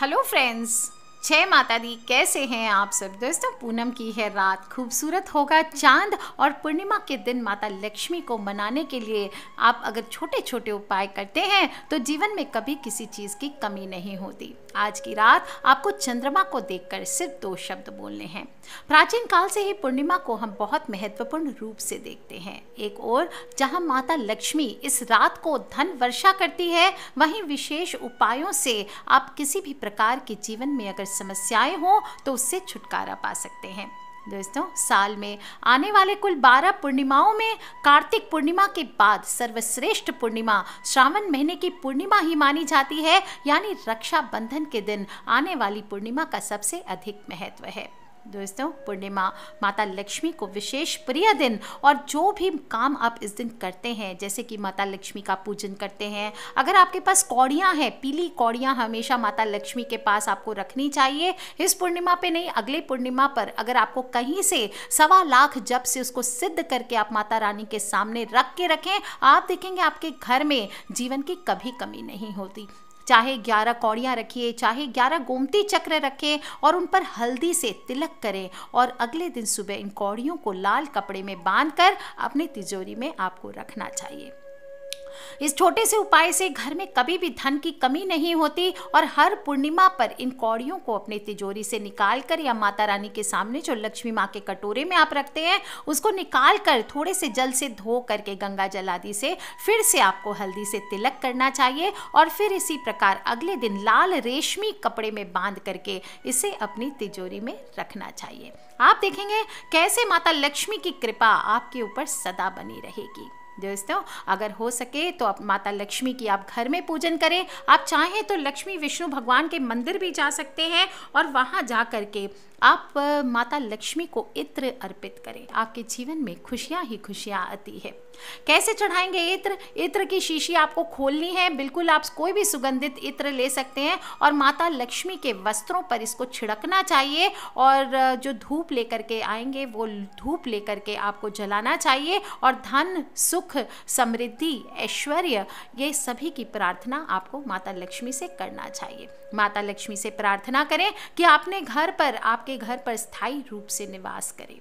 hello friends छह माता दी कैसे हैं आप सब दोस्तों पूनम की है रात खूबसूरत होगा चांद और पूर्णिमा के दिन माता लक्ष्मी को मनाने के लिए आप अगर छोटे छोटे उपाय करते हैं तो जीवन में कभी किसी चीज़ की कमी नहीं होती आज की रात आपको चंद्रमा को देखकर सिर्फ दो शब्द बोलने हैं प्राचीन काल से ही पूर्णिमा को हम बहुत महत्वपूर्ण रूप से देखते हैं एक और जहां माता लक्ष्मी इस रात को धन वर्षा करती है वहीं विशेष उपायों से आप किसी भी प्रकार के जीवन में अगर समस्याएं हों तो उससे छुटकारा पा सकते हैं दोस्तों साल में आने वाले कुल 12 पूर्णिमाओं में कार्तिक पूर्णिमा के बाद सर्वश्रेष्ठ पूर्णिमा श्रावण महीने की पूर्णिमा ही मानी जाती है यानी रक्षाबंधन के दिन आने वाली पूर्णिमा का सबसे अधिक महत्व है दोस्तों पूर्णिमा माता लक्ष्मी को विशेष प्रिय दिन और जो भी काम आप इस दिन करते हैं जैसे कि माता लक्ष्मी का पूजन करते हैं अगर आपके पास कौड़ियाँ हैं पीली कौड़ियाँ हमेशा माता लक्ष्मी के पास आपको रखनी चाहिए इस पूर्णिमा पे नहीं अगले पूर्णिमा पर अगर आपको कहीं से सवा लाख जब से उसको सिद्ध करके आप माता रानी के सामने रख के रखें आप देखेंगे आपके घर में जीवन की कभी कमी नहीं होती चाहे ग्यारह कौड़ियाँ रखिए चाहे ग्यारह गोमती चक्र रखें और उन पर हल्दी से तिलक करें और अगले दिन सुबह इन कौड़ियों को लाल कपड़े में बांधकर अपनी तिजोरी में आपको रखना चाहिए इस छोटे से उपाय से घर में कभी भी धन की कमी नहीं होती और हर पूर्णिमा पर इन कौड़ियों को अपने तिजोरी से निकाल कर या माता रानी के सामने जो लक्ष्मी माँ के कटोरे में आप रखते हैं उसको निकाल कर थोड़े से जल से धो करके गंगा जल आदि से फिर से आपको हल्दी से तिलक करना चाहिए और फिर इसी प्रकार अगले दिन लाल रेशमी कपड़े में बांध करके इसे अपनी तिजोरी में रखना चाहिए आप देखेंगे कैसे माता लक्ष्मी की कृपा आपके ऊपर सदा बनी रहेगी दोस्तों अगर हो सके तो आप माता लक्ष्मी की आप घर में पूजन करें आप चाहें तो लक्ष्मी विष्णु भगवान के मंदिर भी जा सकते हैं और वहाँ जा करके आप माता लक्ष्मी को इत्र अर्पित करें आपके जीवन में खुशियाँ ही खुशियाँ आती है कैसे चढ़ाएंगे इत्र इत्र की शीशी आपको खोलनी है बिल्कुल आप कोई भी सुगंधित इत्र ले सकते हैं और माता लक्ष्मी के वस्त्रों पर इसको छिड़कना चाहिए और जो धूप लेकर के आएंगे वो धूप लेकर के आपको जलाना चाहिए और धन सुख समृद्धि ऐश्वर्य ये सभी की प्रार्थना आपको माता लक्ष्मी से करना चाहिए माता लक्ष्मी से प्रार्थना करें कि आपने घर पर आपके आपके घर पर स्थायी रूप से निवास करे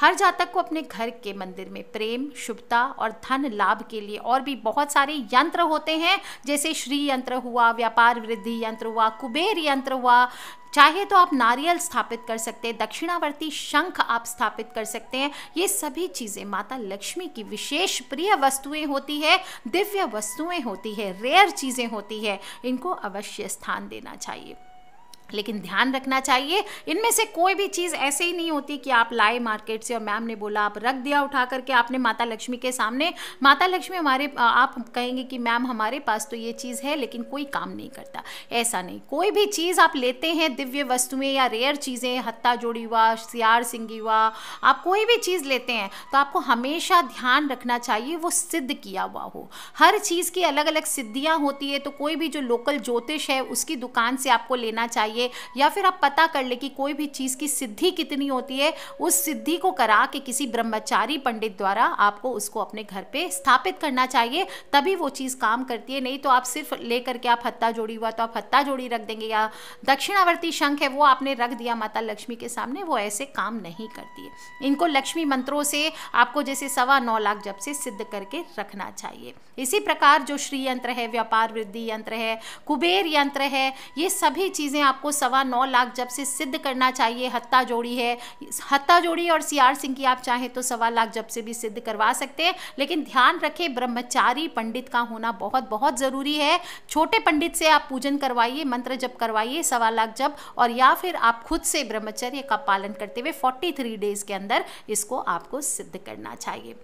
हर जातक को अपने घर के मंदिर में प्रेम शुभता और धन लाभ के लिए और भी बहुत सारे यंत्र होते हैं जैसे श्री यंत्र हुआ व्यापार वृद्धि यंत्र हुआ कुबेर यंत्र हुआ चाहे तो आप नारियल स्थापित कर सकते हैं दक्षिणावर्ती शंख आप स्थापित कर सकते हैं ये सभी चीज़ें माता लक्ष्मी की विशेष प्रिय वस्तुएं होती है दिव्य वस्तुएं होती है रेयर चीज़ें होती है इनको अवश्य स्थान देना चाहिए लेकिन ध्यान रखना चाहिए इनमें से कोई भी चीज़ ऐसे ही नहीं होती कि आप लाए मार्केट से और मैम ने बोला आप रख दिया उठा करके आपने माता लक्ष्मी के सामने माता लक्ष्मी हमारे आप कहेंगे कि मैम हमारे पास तो ये चीज़ है लेकिन कोई काम नहीं करता ऐसा नहीं कोई भी चीज़ आप लेते हैं दिव्य वस्तुएँ या रेयर चीज़ें हत्ता जोड़ी हुआ सियार सिंगी हुआ आप कोई भी चीज़ लेते हैं तो आपको हमेशा ध्यान रखना चाहिए वो सिद्ध किया हुआ हो हर चीज़ की अलग अलग सिद्धियाँ होती है तो कोई भी जो लोकल ज्योतिष है उसकी दुकान से आपको लेना चाहिए जाइए या फिर आप पता कर ले कि कोई भी चीज़ की सिद्धि कितनी होती है उस सिद्धि को करा के किसी ब्रह्मचारी पंडित द्वारा आपको उसको अपने घर पे स्थापित करना चाहिए तभी वो चीज़ काम करती है नहीं तो आप सिर्फ लेकर के आप हत्ता जोड़ी हुआ तो आप हत्ता जोड़ी रख देंगे या दक्षिणावर्ती शंख है वो आपने रख दिया माता लक्ष्मी के सामने वो ऐसे काम नहीं करती है इनको लक्ष्मी मंत्रों से आपको जैसे सवा नौ लाख जब से सिद्ध करके रखना चाहिए इसी प्रकार जो श्री यंत्र है व्यापार वृद्धि यंत्र है कुबेर यंत्र है ये सभी चीज़ें आप आपको सवा नौ लाख जब से सिद्ध करना चाहिए हत्ता जोड़ी है हत्ता जोड़ी और सीआर सिंह की आप चाहें तो सवा लाख जब से भी सिद्ध करवा सकते हैं लेकिन ध्यान रखें ब्रह्मचारी पंडित का होना बहुत बहुत ज़रूरी है छोटे पंडित से आप पूजन करवाइए मंत्र जब करवाइए सवा लाख जब और या फिर आप खुद से ब्रह्मचर्य का पालन करते हुए थ्री डेज के अंदर इसको आपको सिद्ध करना चाहिए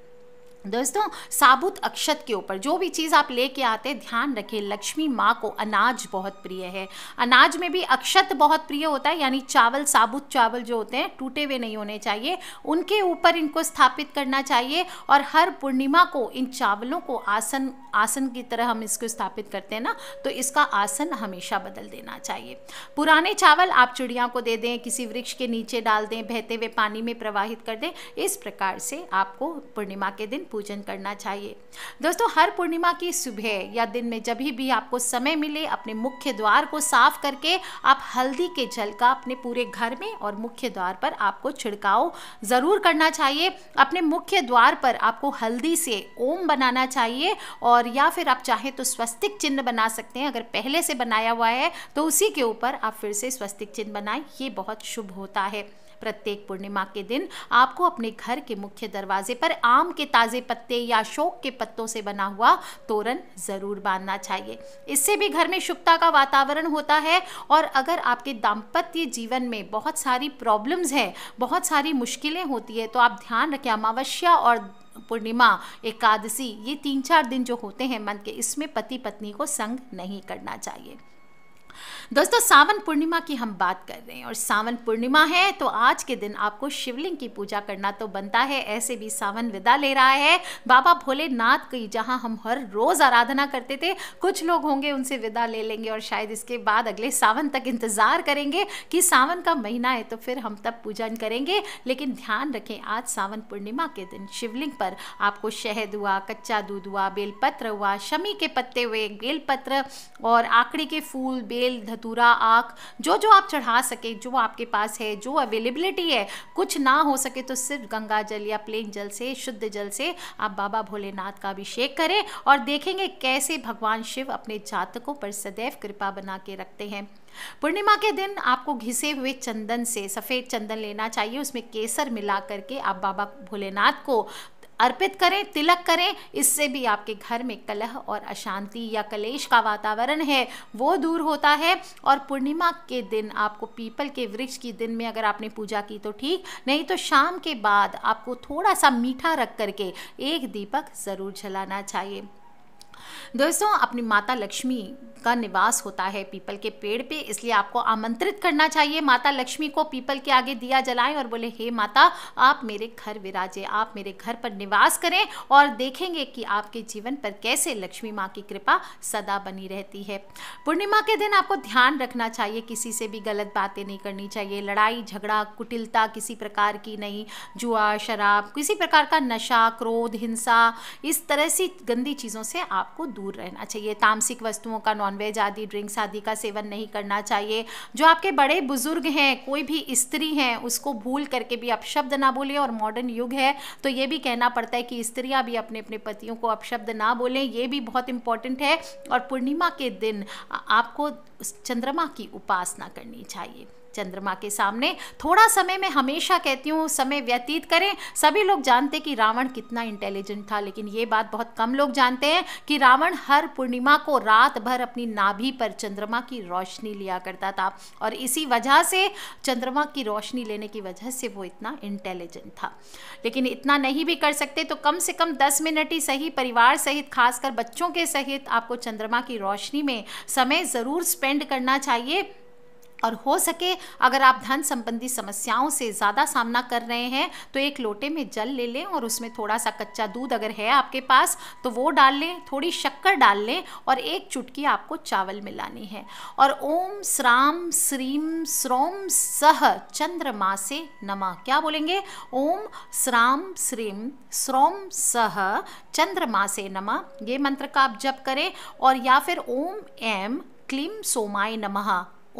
दोस्तों साबुत अक्षत के ऊपर जो भी चीज़ आप लेके आते ध्यान रखें लक्ष्मी माँ को अनाज बहुत प्रिय है अनाज में भी अक्षत बहुत प्रिय होता है यानी चावल साबुत चावल जो होते हैं टूटे हुए नहीं होने चाहिए उनके ऊपर इनको स्थापित करना चाहिए और हर पूर्णिमा को इन चावलों को आसन आसन की तरह हम इसको स्थापित करते हैं ना तो इसका आसन हमेशा बदल देना चाहिए पुराने चावल आप चिड़िया को दे दें किसी वृक्ष के नीचे डाल दें बहते हुए पानी में प्रवाहित कर दें इस प्रकार से आपको पूर्णिमा के दिन पूजन करना चाहिए दोस्तों हर पूर्णिमा की सुबह या दिन में जब भी आपको समय मिले अपने मुख्य द्वार को साफ करके आप हल्दी के जल का अपने पूरे घर में और मुख्य द्वार पर आपको छिड़काव ज़रूर करना चाहिए अपने मुख्य द्वार पर आपको हल्दी से ओम बनाना चाहिए और या फिर आप चाहें तो स्वस्तिक चिन्ह बना सकते हैं अगर पहले से बनाया हुआ है तो उसी के ऊपर आप फिर से स्वस्तिक चिन्ह बनाएं ये बहुत शुभ होता है प्रत्येक पूर्णिमा के दिन आपको अपने घर के मुख्य दरवाजे पर आम के ताज़े पत्ते या शोक के पत्तों से बना हुआ तोरण ज़रूर बांधना चाहिए इससे भी घर में शुभता का वातावरण होता है और अगर आपके दाम्पत्य जीवन में बहुत सारी प्रॉब्लम्स हैं बहुत सारी मुश्किलें होती है तो आप ध्यान रखें अमावस्या और पूर्णिमा एकादशी ये तीन चार दिन जो होते हैं मन के इसमें पति पत्नी को संग नहीं करना चाहिए दोस्तों सावन पूर्णिमा की हम बात कर रहे हैं और सावन पूर्णिमा है तो आज के दिन आपको शिवलिंग की पूजा करना तो बनता है ऐसे भी सावन विदा ले रहा है बाबा भोलेनाथ की जहाँ हम हर रोज़ आराधना करते थे कुछ लोग होंगे उनसे विदा ले लेंगे और शायद इसके बाद अगले सावन तक इंतज़ार करेंगे कि सावन का महीना है तो फिर हम तब पूजन करेंगे लेकिन ध्यान रखें आज सावन पूर्णिमा के दिन शिवलिंग पर आपको शहद हुआ कच्चा दूध हुआ बेलपत्र हुआ शमी के पत्ते हुए बेलपत्र और आकड़ी के फूल बेल धतूरा आँख जो जो आप चढ़ा सके जो आपके पास है जो अवेलेबिलिटी है कुछ ना हो सके तो सिर्फ गंगा जल या प्लेन जल से शुद्ध जल से आप बाबा भोलेनाथ का अभिषेक करें और देखेंगे कैसे भगवान शिव अपने जातकों पर सदैव कृपा बना के रखते हैं पूर्णिमा के दिन आपको घिसे हुए चंदन से सफ़ेद चंदन लेना चाहिए उसमें केसर मिला करके आप बाबा भोलेनाथ को अर्पित करें तिलक करें इससे भी आपके घर में कलह और अशांति या कलेश का वातावरण है वो दूर होता है और पूर्णिमा के दिन आपको पीपल के वृक्ष की दिन में अगर आपने पूजा की तो ठीक नहीं तो शाम के बाद आपको थोड़ा सा मीठा रख करके एक दीपक ज़रूर जलाना चाहिए दोस्तों अपनी माता लक्ष्मी का निवास होता है पीपल के पेड़ पे इसलिए आपको आमंत्रित करना चाहिए माता लक्ष्मी को पीपल के आगे दिया जलाएं और बोले हे माता आप मेरे घर विराजे आप मेरे घर पर निवास करें और देखेंगे कि आपके जीवन पर कैसे लक्ष्मी माँ की कृपा सदा बनी रहती है पूर्णिमा के दिन आपको ध्यान रखना चाहिए किसी से भी गलत बातें नहीं करनी चाहिए लड़ाई झगड़ा कुटिलता किसी प्रकार की नहीं जुआ शराब किसी प्रकार का नशा क्रोध हिंसा इस तरह सी गंदी चीज़ों से आप आपको दूर रहना चाहिए तामसिक वस्तुओं का नॉनवेज आदि ड्रिंक्स आदि का सेवन नहीं करना चाहिए जो आपके बड़े बुजुर्ग हैं कोई भी स्त्री हैं उसको भूल करके भी अपशब्द ना बोले और मॉडर्न युग है तो ये भी कहना पड़ता है कि स्त्रियाँ भी अपने अपने पतियों को अपशब्द ना बोलें ये भी बहुत इंपॉर्टेंट है और पूर्णिमा के दिन आपको चंद्रमा की उपासना करनी चाहिए चंद्रमा के सामने थोड़ा समय मैं हमेशा कहती हूँ समय व्यतीत करें सभी लोग जानते कि रावण कितना इंटेलिजेंट था लेकिन ये बात बहुत कम लोग जानते हैं कि रावण हर पूर्णिमा को रात भर अपनी नाभि पर चंद्रमा की रोशनी लिया करता था और इसी वजह से चंद्रमा की रोशनी लेने की वजह से वो इतना इंटेलिजेंट था लेकिन इतना नहीं भी कर सकते तो कम से कम दस मिनट ही सही परिवार सहित खासकर बच्चों के सहित आपको चंद्रमा की रोशनी में समय ज़रूर स्पेंड करना चाहिए और हो सके अगर आप धन संबंधी समस्याओं से ज़्यादा सामना कर रहे हैं तो एक लोटे में जल ले लें और उसमें थोड़ा सा कच्चा दूध अगर है आपके पास तो वो डाल लें थोड़ी शक्कर डाल लें और एक चुटकी आपको चावल मिलानी है और ओम श्राम श्रीम श्रोम सह चंद्रमा से नमा क्या बोलेंगे ओम श्राम श्रीम श्रोम सह चंद्रमा से नमा ये मंत्र का आप जप करें और या फिर ओम एम क्लीम सोमाय नमः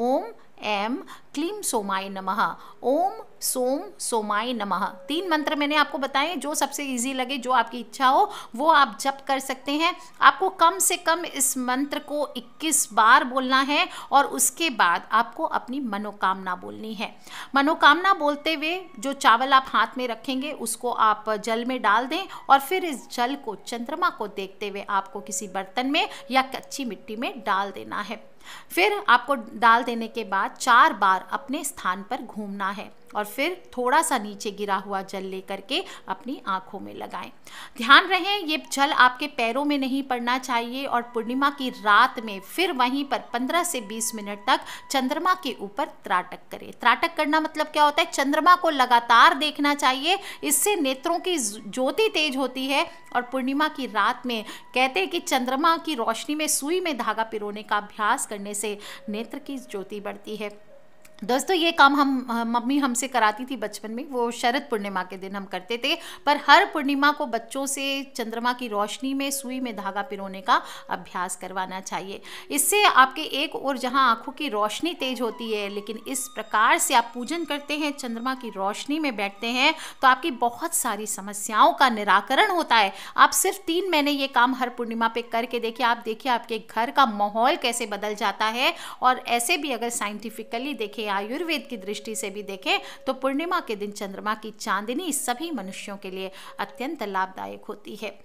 ओम एम क्लीम सोमाय नमः ओम सोम सोमाय नमः तीन मंत्र मैंने आपको बताए जो सबसे इजी लगे जो आपकी इच्छा हो वो आप जप कर सकते हैं आपको कम से कम इस मंत्र को 21 बार बोलना है और उसके बाद आपको अपनी मनोकामना बोलनी है मनोकामना बोलते हुए जो चावल आप हाथ में रखेंगे उसको आप जल में डाल दें और फिर इस जल को चंद्रमा को देखते हुए आपको किसी बर्तन में या कच्ची मिट्टी में डाल देना है फिर आपको डाल देने के बाद चार बार अपने स्थान पर घूमना है और फिर थोड़ा सा नीचे गिरा हुआ जल लेकर के अपनी आँखों में लगाएं ध्यान रहे ये जल आपके पैरों में नहीं पड़ना चाहिए और पूर्णिमा की रात में फिर वहीं पर 15 से 20 मिनट तक चंद्रमा के ऊपर त्राटक करें त्राटक करना मतलब क्या होता है चंद्रमा को लगातार देखना चाहिए इससे नेत्रों की ज्योति तेज होती है और पूर्णिमा की रात में कहते हैं कि चंद्रमा की रोशनी में सुई में धागा पिरोने का अभ्यास करने से नेत्र की ज्योति बढ़ती है दोस्तों ये काम हम मम्मी हमसे कराती थी बचपन में वो शरद पूर्णिमा के दिन हम करते थे पर हर पूर्णिमा को बच्चों से चंद्रमा की रोशनी में सुई में धागा पिरोने का अभ्यास करवाना चाहिए इससे आपके एक और जहां आंखों की रोशनी तेज होती है लेकिन इस प्रकार से आप पूजन करते हैं चंद्रमा की रोशनी में बैठते हैं तो आपकी बहुत सारी समस्याओं का निराकरण होता है आप सिर्फ तीन महीने ये काम हर पूर्णिमा पर करके देखिए आप देखिए आपके घर का माहौल कैसे बदल जाता है और ऐसे भी अगर साइंटिफिकली देखें आयुर्वेद की दृष्टि से भी देखें तो पूर्णिमा के दिन चंद्रमा की चांदनी सभी मनुष्यों के लिए अत्यंत लाभदायक होती है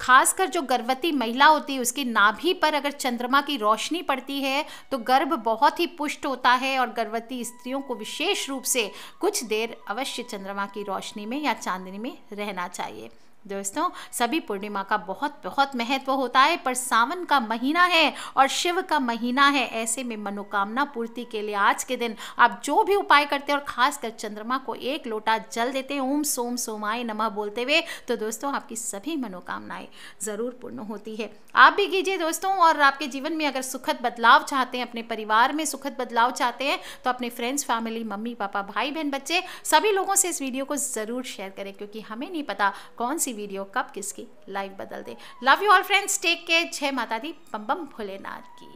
खासकर जो गर्भवती महिला होती है उसकी नाभि पर अगर चंद्रमा की रोशनी पड़ती है तो गर्भ बहुत ही पुष्ट होता है और गर्भवती स्त्रियों को विशेष रूप से कुछ देर अवश्य चंद्रमा की रोशनी में या चांदनी में रहना चाहिए दोस्तों सभी पूर्णिमा का बहुत बहुत महत्व होता है पर सावन का महीना है और शिव का महीना है ऐसे में मनोकामना पूर्ति के लिए आज के दिन आप जो भी उपाय करते हैं और खासकर चंद्रमा को एक लोटा जल देते हैं ओम सोम सोमाय नमः बोलते हुए तो दोस्तों आपकी सभी मनोकामनाएं ज़रूर पूर्ण होती है आप भी कीजिए दोस्तों और आपके जीवन में अगर सुखद बदलाव चाहते हैं अपने परिवार में सुखद बदलाव चाहते हैं तो अपने फ्रेंड्स फैमिली मम्मी पापा भाई बहन बच्चे सभी लोगों से इस वीडियो को ज़रूर शेयर करें क्योंकि हमें नहीं पता कौन सी ऐसी वीडियो कब किसकी लाइव बदल दे love you all friends take care जय माता दी बम बम भोलेनाथ की